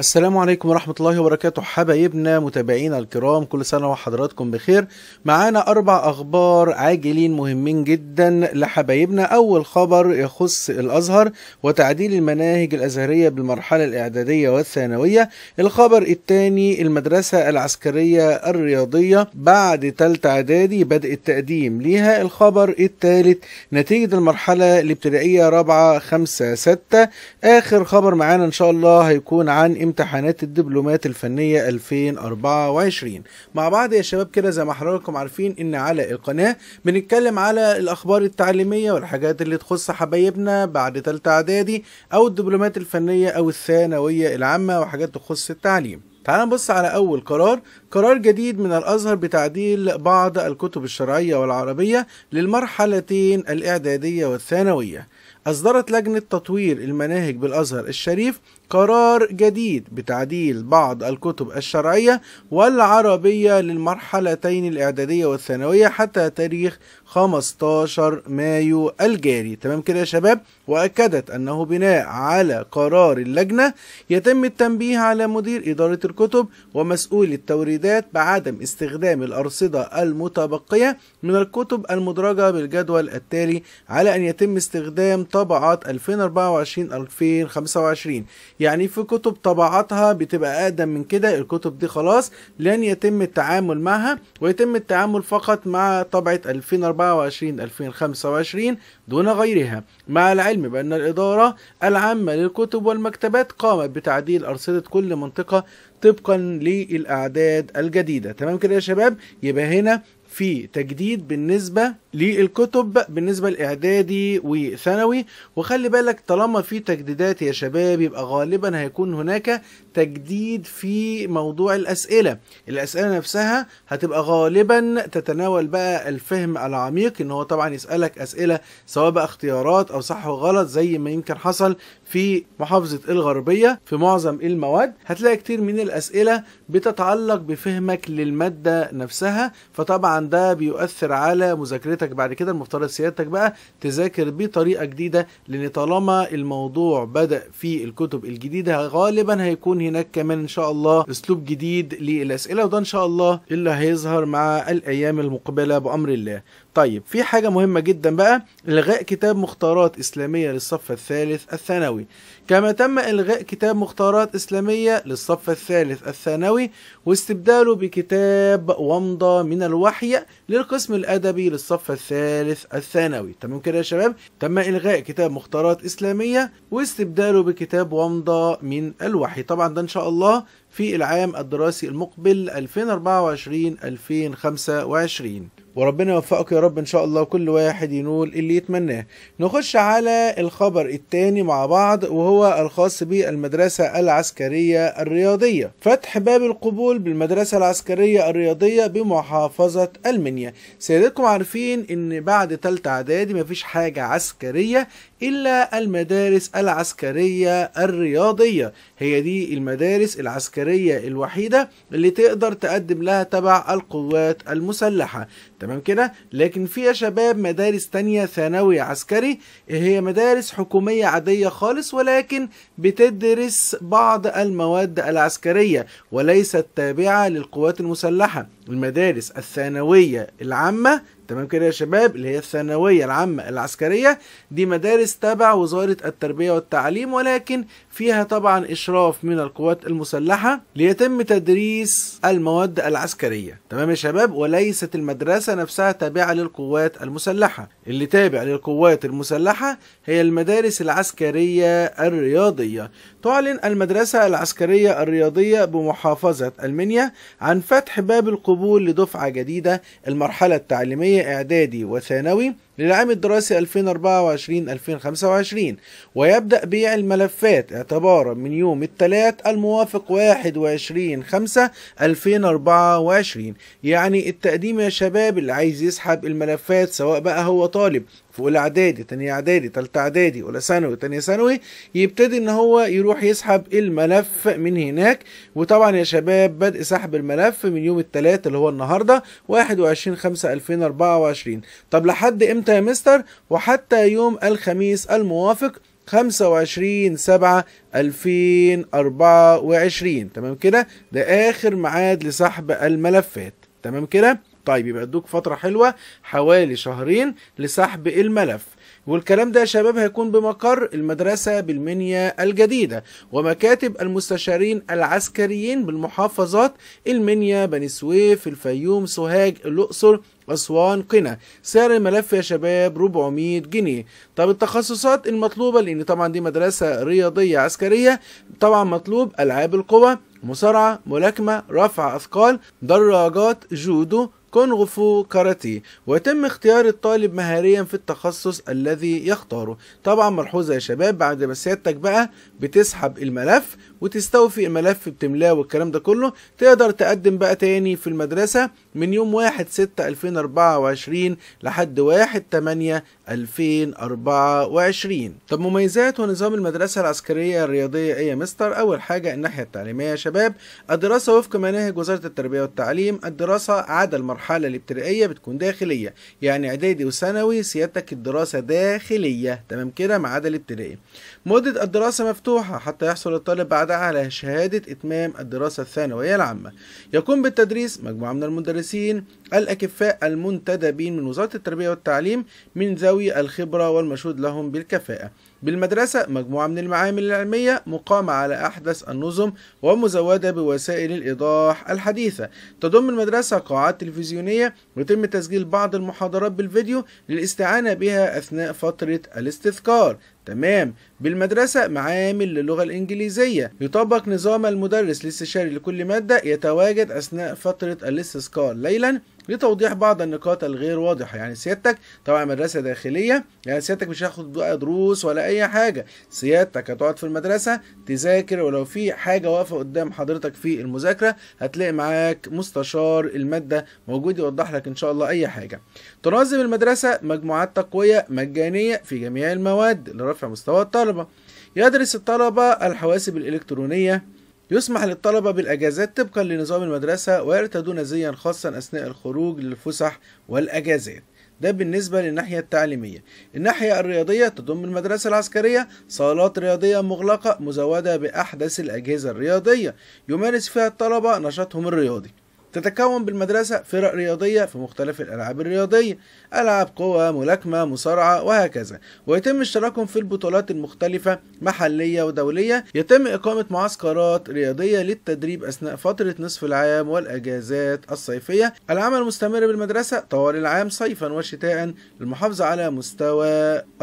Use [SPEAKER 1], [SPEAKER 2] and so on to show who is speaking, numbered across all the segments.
[SPEAKER 1] السلام عليكم ورحمة الله وبركاته حبايبنا متابعينا الكرام كل سنة وحضراتكم بخير معانا أربع أخبار عاجلين مهمين جدا لحبايبنا أول خبر يخص الأزهر وتعديل المناهج الأزهرية بالمرحلة الإعدادية والثانوية الخبر الثاني المدرسة العسكرية الرياضية بعد تلت إعدادي بدء التقديم ليها الخبر الثالث نتيجة المرحلة الابتدائية رابعة خمسة ستة آخر خبر معانا إن شاء الله هيكون عن امتحانات الدبلومات الفنية 2024 مع بعض يا شباب كده زي ما حضراتكم عارفين ان على القناة بنتكلم على الاخبار التعليمية والحاجات اللي تخص حبايبنا بعد تلت اعدادي او الدبلومات الفنية او الثانوية العامة وحاجات تخص التعليم تعال نبص على أول قرار قرار جديد من الأزهر بتعديل بعض الكتب الشرعية والعربية للمرحلتين الإعدادية والثانوية أصدرت لجنة تطوير المناهج بالأزهر الشريف قرار جديد بتعديل بعض الكتب الشرعية والعربية للمرحلتين الإعدادية والثانوية حتى تاريخ 15 مايو الجاري تمام كده يا شباب وأكدت أنه بناء على قرار اللجنة يتم التنبيه على مدير إدارة الكتب ومسؤول التوريدات بعدم استخدام الأرصدة المتبقية من الكتب المدرجة بالجدول التالي على أن يتم استخدام طبعات 2024 2025 يعني في كتب طبعاتها بتبقى اقدم من كده الكتب دي خلاص لن يتم التعامل معها ويتم التعامل فقط مع طبعه 2024 2025 دون غيرها مع العلم بان الاداره العامه للكتب والمكتبات قامت بتعديل ارصده كل منطقه طبقا للاعداد الجديده تمام كده يا شباب يبقى هنا في تجديد بالنسبه للكتب بالنسبة لإعدادي وثانوي وخلي بالك طالما في تجديدات يا شباب يبقى غالبا هيكون هناك تجديد في موضوع الأسئلة الأسئلة نفسها هتبقى غالبا تتناول بقى الفهم العميق ان هو طبعا يسألك أسئلة سواء بقى اختيارات أو صح وغلط زي ما يمكن حصل في محافظة الغربية في معظم المواد هتلاقي كتير من الأسئلة بتتعلق بفهمك للمادة نفسها فطبعا ده بيؤثر على مذاكرتك سيادتك بعد كده المفترض سيادتك بقى تذاكر بطريقه جديده لان طالما الموضوع بدا في الكتب الجديده غالبا هيكون هناك كمان ان شاء الله اسلوب جديد للاسئله وده ان شاء الله اللي هيظهر مع الايام المقبله بامر الله طيب في حاجة مهمة جدا بقى إلغاء كتاب مختارات إسلامية للصف الثالث الثانوي كما تم إلغاء كتاب مختارات إسلامية للصف الثالث الثانوي واستبداله بكتاب ومضة من الوحي للقسم الأدبي للصف الثالث الثانوي تمام كده يا شباب تم إلغاء كتاب مختارات إسلامية واستبداله بكتاب ومضة من الوحي طبعا ده إن شاء الله في العام الدراسي المقبل 2024 2025 وربنا يوفقك يا رب ان شاء الله كل واحد ينول اللي يتمناه نخش على الخبر الثاني مع بعض وهو الخاص بالمدرسة العسكرية الرياضية فتح باب القبول بالمدرسة العسكرية الرياضية بمحافظة المنيا سيادتكم عارفين ان بعد تالتة اعدادي مفيش حاجة عسكرية الا المدارس العسكرية الرياضية هي دي المدارس العسكرية العسكرية الوحيدة اللي تقدر تقدم لها تبع القوات المسلحة تمام كده لكن في يا شباب مدارس تانية ثانوي عسكري هي مدارس حكومية عادية خالص ولكن بتدرس بعض المواد العسكرية وليست تابعة للقوات المسلحة المدارس الثانوية العامة تمام كده يا شباب اللي هي الثانوية العامة العسكرية دي مدارس تبع وزارة التربية والتعليم ولكن فيها طبعا إشراف من القوات المسلحة ليتم تدريس المواد العسكرية تمام يا شباب وليست المدرسة المدرسة نفسها تابعة للقوات المسلحة اللي تابع للقوات المسلحة هي المدارس العسكرية الرياضية تعلن المدرسة العسكرية الرياضية بمحافظة المنيا عن فتح باب القبول لدفعة جديدة المرحلة التعليمية إعدادي وثانوي للعام الدراسي 2024-2025 ويبدأ بيع الملفات اعتبارا من يوم الثلاث الموافق 21/5/2024 يعني التقديم يا شباب اللي عايز يسحب الملفات سواء بقى هو طالب في اولى اعدادي تانية اعدادي تالتة اعدادي اولى ثانوي تانية ثانوي يبتدي ان هو يروح يسحب الملف من هناك وطبعا يا شباب بدء سحب الملف من يوم الثلاث اللي هو النهارده 21 5 2024 طب لحد امتى يا مستر وحتى يوم الخميس الموافق 25 7 2024 تمام كده ده اخر ميعاد لسحب الملفات تمام كده طيب يبقى ادوك فتره حلوه حوالي شهرين لسحب الملف والكلام ده يا شباب هيكون بمقر المدرسة بالمنيا الجديدة ومكاتب المستشارين العسكريين بالمحافظات المنيا بني سويف الفيوم سوهاج الأقصر أسوان قنا سعر الملف يا شباب 400 جنيه طب التخصصات المطلوبة لأن طبعا دي مدرسة رياضية عسكرية طبعا مطلوب ألعاب القوى مصارعة ملاكمة رفع أثقال دراجات جودو كونغ فو كاراتيه ويتم اختيار الطالب مهاريا في التخصص الذي يختاره طبعا ملحوظة يا شباب بعد ما سيادتك بقى بتسحب الملف وتستوفي الملف بتملاه والكلام ده كله تقدر تقدم بقى تاني في المدرسة من يوم 1 6 2024 لحد 1 8 2024 طب مميزات ونظام المدرسة العسكرية الرياضية ايه يا مستر اول حاجة الناحية التعليمية يا شباب الدراسة وفق مناهج وزارة التربية والتعليم الدراسة عدا المرحلة الابتدائية بتكون داخلية يعني اعدادي وثانوي سيادتك الدراسة داخلية تمام كده ما عدا الابتدائي مدة الدراسة مفتوحة حتى يحصل الطالب بعد المساعدة على شهادة إتمام الدراسة الثانوية العامة يقوم بالتدريس مجموعة من المدرسين الأكفاء المنتدبين من وزارة التربية والتعليم من ذوي الخبرة والمشهود لهم بالكفاءة بالمدرسة مجموعة من المعامل العلمية مقامة على أحدث النظم ومزودة بوسائل الإيضاح الحديثة تضم المدرسة قاعات تلفزيونية ويتم تسجيل بعض المحاضرات بالفيديو للاستعانة بها أثناء فترة الاستذكار تمام بالمدرسة معامل للغة الإنجليزية يطبق نظام المدرس الاستشاري لكل مادة يتواجد أثناء فترة الاستذكار ليلاً لتوضيح بعض النقاط الغير واضحه يعني سيادتك طبعا مدرسه داخليه يعني سيادتك مش هياخد بقى دروس ولا اي حاجه سيادتك هتقعد في المدرسه تذاكر ولو في حاجه واقفه قدام حضرتك في المذاكره هتلاقي معاك مستشار الماده موجود يوضح لك ان شاء الله اي حاجه تنظم المدرسه مجموعات تقويه مجانيه في جميع المواد لرفع مستوى الطلبه يدرس الطلبه الحواسب الالكترونيه يسمح للطلبة بالأجازات طبقا لنظام المدرسة ويرتدون زيا خاصا أثناء الخروج للفسح والأجازات ده بالنسبة للناحية التعليمية الناحية الرياضية تضم المدرسة العسكرية صالات رياضية مغلقة مزودة بأحدث الأجهزة الرياضية يمارس فيها الطلبة نشاطهم الرياضي تتكون بالمدرسة فرق رياضية في مختلف الألعاب الرياضية ألعاب قوة ملاكمة مصارعة وهكذا ويتم اشتراكهم في البطولات المختلفة محلية ودولية يتم إقامة معسكرات رياضية للتدريب أثناء فترة نصف العام والأجازات الصيفية العمل مستمر بالمدرسة طوال العام صيفا وشتاء للمحافظة على مستوى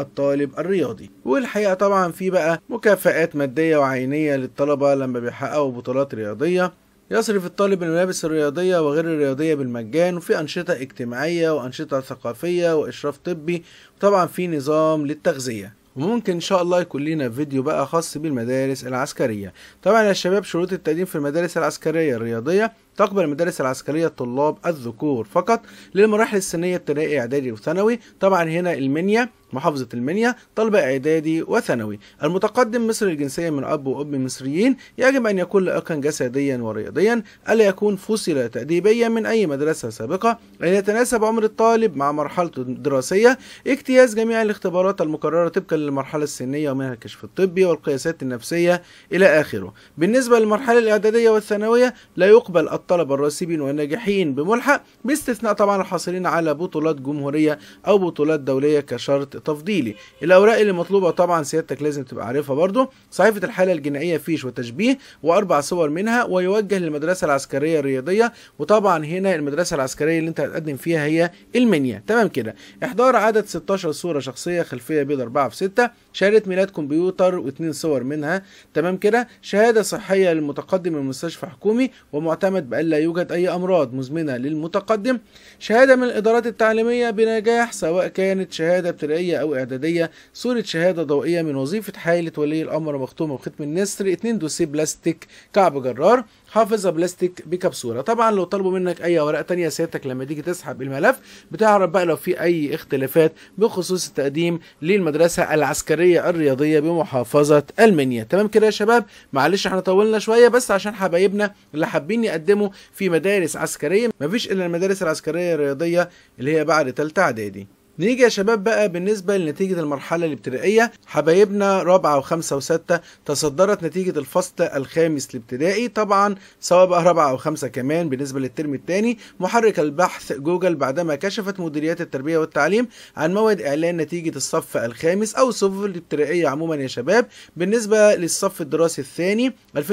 [SPEAKER 1] الطالب الرياضي والحقيقة طبعا في بقى مكافآت مادية وعينية للطلبة لما بيحققوا بطولات رياضية يصرف الطالب الملابس الرياضية وغير الرياضية بالمجان وفي أنشطة اجتماعية وأنشطة ثقافية وإشراف طبي وطبعا في نظام للتغذية وممكن ان شاء الله يكون لنا فيديو بقى خاص بالمدارس العسكرية طبعا يا شباب شروط التقديم في المدارس العسكرية الرياضية تقبل المدارس العسكرية الطلاب الذكور فقط للمراحل السنية ابتدائي إعدادي وثانوي طبعا هنا المنيا محافظة المنيا طلبة إعدادي وثانوي المتقدم مصري الجنسية من أب وأم مصريين يجب أن يكون لائقا جسديا ورياضيا ألا يكون فصل تأديبيا من أي مدرسة سابقة أن يتناسب عمر الطالب مع مرحلته الدراسية اجتياز جميع الاختبارات المقررة طبقا للمرحلة السنية ومنها الكشف الطبي والقياسات النفسية إلى آخره بالنسبة للمرحلة الإعدادية والثانوية لا يقبل الطلبة الراسبين والناجحين بملحق باستثناء طبعا الحاصلين على بطولات جمهورية أو بطولات دولية كشرط تفضيلي الأوراق اللي مطلوبة طبعا سيادتك لازم تبقى عارفها برضو صحيفة الحالة الجنائية فيش وتشبيه وأربع صور منها ويوجه للمدرسة العسكرية الرياضية وطبعا هنا المدرسة العسكرية اللي أنت هتقدم فيها هي المنيا تمام كده إحضار عدد 16 صورة شخصية خلفية بيض 4 في 6 شهادة ميلاد كمبيوتر واثنين صور منها تمام كده شهادة صحية للمتقدم من مستشفى حكومي ومعتمد بأن لا يوجد أي أمراض مزمنة للمتقدم شهادة من الإدارات التعليمية بنجاح سواء كانت شهادة ابتدائية أو إعدادية صورة شهادة ضوئية من وظيفة حالة ولي الأمر مختومة بختم النسر 2 دوسي بلاستيك كعب جرار حافظة بلاستيك بكبسولة طبعا لو طلبوا منك اي اوراق تانية سيادتك لما تيجي تسحب الملف بتعرف بقى لو في اي اختلافات بخصوص التقديم للمدرسة العسكرية الرياضية بمحافظة المنيا تمام كده يا شباب معلش احنا طولنا شوية بس عشان حبايبنا اللي حابين يقدموا في مدارس عسكرية مفيش الا المدارس العسكرية الرياضية اللي هي بعد تالتة اعدادي نيجي يا شباب بقى بالنسبة لنتيجة المرحلة الابتدائية حبايبنا رابعة وخمسة وستة تصدرت نتيجة الفصل الخامس الابتدائي طبعا سواء بقى رابعة أو خمسة كمان بالنسبة للترم الثاني محرك البحث جوجل بعدما كشفت مديريات التربية والتعليم عن موعد إعلان نتيجة الصف الخامس أو الصفوف الابتدائية عموما يا شباب بالنسبة للصف الدراسي الثاني 2023-2024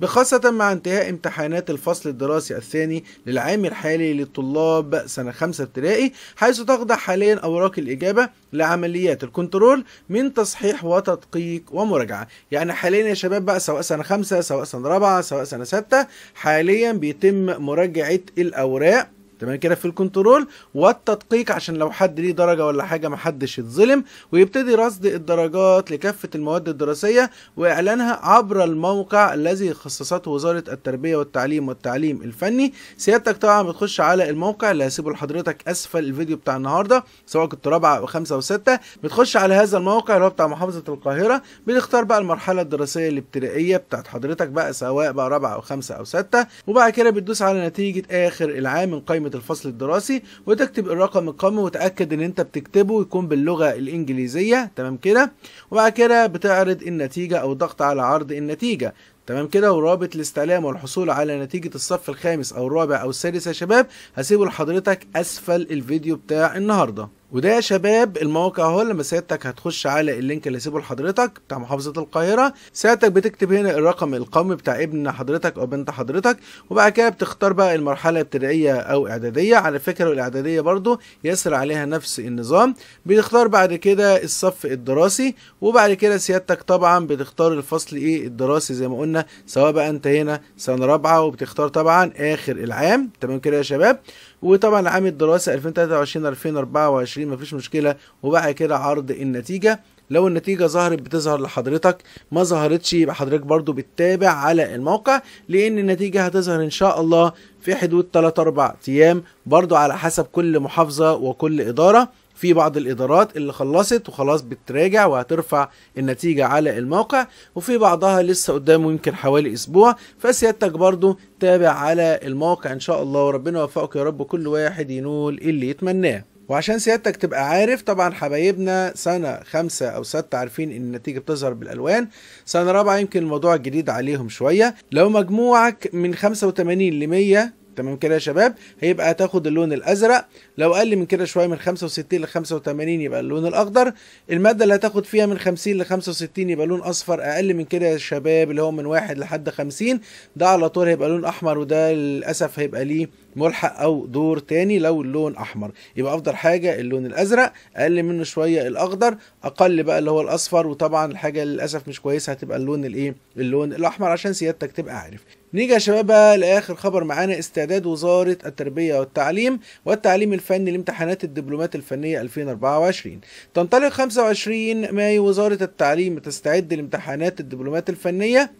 [SPEAKER 1] بخاصة مع انتهاء امتحانات الفصل الدراسي الثاني للعام الحالي للطلاب سنة خمسة الافترائي حيث تخضع حاليا أوراق الإجابة لعمليات الكنترول من تصحيح وتدقيق ومراجعة يعني حاليا يا شباب بقى سواء سنة خمسة سواء سنة رابعة سواء سنة ستة حاليا بيتم مراجعة الأوراق تمام كده في الكنترول والتدقيق عشان لو حد ليه درجه ولا حاجه محدش يتظلم ويبتدي رصد الدرجات لكافه المواد الدراسيه واعلانها عبر الموقع الذي خصصته وزاره التربيه والتعليم والتعليم الفني سيادتك طبعا بتخش على الموقع اللي هسيبه لحضرتك اسفل الفيديو بتاع النهارده سواء كنت رابعه او خمسه او سته بتخش على هذا الموقع اللي هو بتاع محافظه القاهره بتختار بقى المرحله الدراسيه الابتدائيه بتاعت حضرتك بقى سواء بقى رابعه او خمسه او سته وبعد كده بتدوس على نتيجه اخر العام من قائمه كلمه الفصل الدراسي وتكتب الرقم القومي وتاكد ان انت بتكتبه يكون باللغه الانجليزيه تمام كده وبعد كده بتعرض النتيجه او ضغط على عرض النتيجه تمام كده ورابط الاستعلام والحصول على نتيجة الصف الخامس أو الرابع أو السادس يا شباب هسيبه لحضرتك أسفل الفيديو بتاع النهاردة وده يا شباب الموقع اهو لما سيادتك هتخش على اللينك اللي سيبه لحضرتك بتاع محافظه القاهره سيادتك بتكتب هنا الرقم القومي بتاع ابن حضرتك او بنت حضرتك وبعد كده بتختار بقى المرحله ابتدائيه او اعداديه على فكره الاعداديه برضو يسر عليها نفس النظام بتختار بعد كده الصف الدراسي وبعد كده سيادتك طبعا بتختار الفصل ايه الدراسي زي ما قلنا سواء بقى انت هنا سنه رابعه وبتختار طبعا اخر العام تمام كده يا شباب وطبعا عام الدراسه 2023 2024 مفيش مشكله وبعد كده عرض النتيجه لو النتيجه ظهرت بتظهر لحضرتك ما ظهرتش يبقى حضرتك برضو بتتابع على الموقع لان النتيجه هتظهر ان شاء الله في حدود 3 4 ايام برضو على حسب كل محافظه وكل اداره في بعض الادارات اللي خلصت وخلاص بتراجع وهترفع النتيجه على الموقع وفي بعضها لسه قدامه يمكن حوالي اسبوع فسيادتك برضو تابع على الموقع ان شاء الله وربنا يوفقك يا رب كل واحد ينول اللي يتمناه وعشان سيادتك تبقى عارف طبعا حبايبنا سنة خمسة أو ستة عارفين إن النتيجة بتظهر بالألوان سنة رابعة يمكن الموضوع جديد عليهم شوية لو مجموعك من 85 ل 100 تمام كده يا شباب هيبقى هتاخد اللون الازرق لو اقل من كده شويه من 65 ل 85 يبقى اللون الاخضر الماده اللي هتاخد فيها من 50 ل 65 يبقى لون اصفر اقل من كده يا شباب اللي هو من 1 لحد 50 ده على طول هيبقى لون احمر وده للاسف هيبقى ليه ملحق او دور تاني لو اللون احمر يبقى افضل حاجه اللون الازرق اقل منه شويه الاخضر اقل بقى اللي هو الاصفر وطبعا الحاجه للاسف مش كويسه هتبقى اللون الايه اللون الاحمر عشان سيادتك تبقى عارف نيجي يا شباب بقى لاخر خبر معانا استعداد وزاره التربيه والتعليم والتعليم الفني لامتحانات الدبلومات الفنيه 2024 تنطلق 25 مايو وزاره التعليم تستعد لامتحانات الدبلومات الفنيه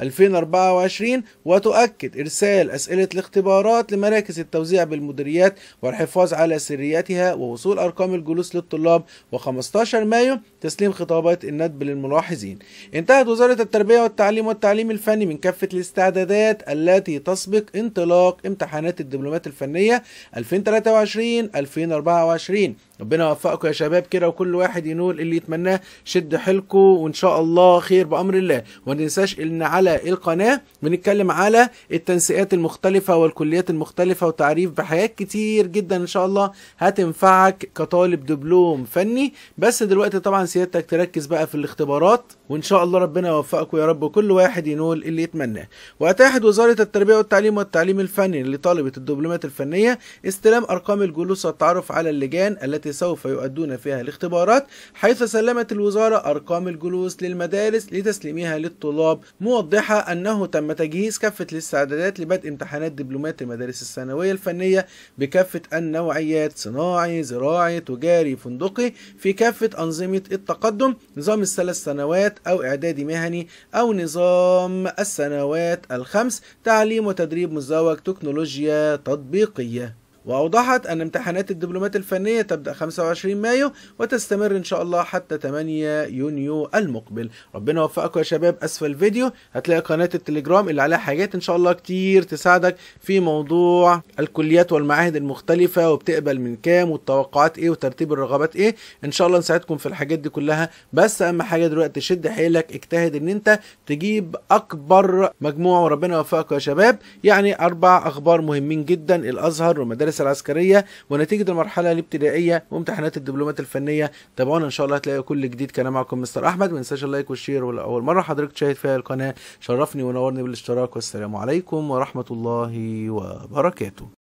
[SPEAKER 1] 2024 وتؤكد إرسال أسئلة الاختبارات لمراكز التوزيع بالمديريات والحفاظ على سريتها ووصول أرقام الجلوس للطلاب و15 مايو تسليم خطابات الندب للملاحظين انتهت وزارة التربية والتعليم والتعليم الفني من كافة الاستعدادات التي تسبق انطلاق امتحانات الدبلومات الفنية 2023 2024 ربنا يوفقكم يا شباب كده وكل واحد ينول اللي يتمناه شد حيلكم وان شاء الله خير بامر الله وما ننساش ان على القناه بنتكلم على التنسيقات المختلفه والكليات المختلفه وتعريف بحاجات كتير جدا ان شاء الله هتنفعك كطالب دبلوم فني بس دلوقتي طبعا سيادتك تركز بقى في الاختبارات وان شاء الله ربنا يوفقكم يا رب وكل واحد ينول اللي يتمناه واتاحت وزاره التربيه والتعليم والتعليم الفني لطلبه الدبلومات الفنيه استلام ارقام الجلوس والتعرف على اللجان التي التي سوف يؤدون فيها الاختبارات حيث سلمت الوزارة أرقام الجلوس للمدارس لتسليمها للطلاب موضحة أنه تم تجهيز كافة الاستعدادات لبدء امتحانات دبلومات المدارس الثانوية الفنية بكافة النوعيات صناعي زراعي تجاري فندقي في كافة أنظمة التقدم نظام الثلاث سنوات أو إعدادي مهني أو نظام السنوات الخمس تعليم وتدريب مزدوج تكنولوجيا تطبيقية وأوضحت أن امتحانات الدبلومات الفنية تبدأ 25 مايو وتستمر إن شاء الله حتى 8 يونيو المقبل ربنا يوفقكم يا شباب أسفل الفيديو هتلاقي قناة التليجرام اللي عليها حاجات إن شاء الله كتير تساعدك في موضوع الكليات والمعاهد المختلفة وبتقبل من كام والتوقعات إيه وترتيب الرغبات إيه إن شاء الله نساعدكم في الحاجات دي كلها بس أهم حاجة دلوقتي شد حيلك اجتهد إن أنت تجيب أكبر مجموعة وربنا يوفقكم يا شباب يعني أربع أخبار مهمين جدا الأزهر ومدارس المدارس العسكريه ونتيجه المرحله الابتدائيه وامتحانات الدبلومات الفنيه تابعونا ان شاء الله هتلاقي كل جديد كان معكم مستر احمد ما تنساش اللايك والشير واول مره حضرتك تشاهد فيها القناه شرفني ونورني بالاشتراك والسلام عليكم ورحمه الله وبركاته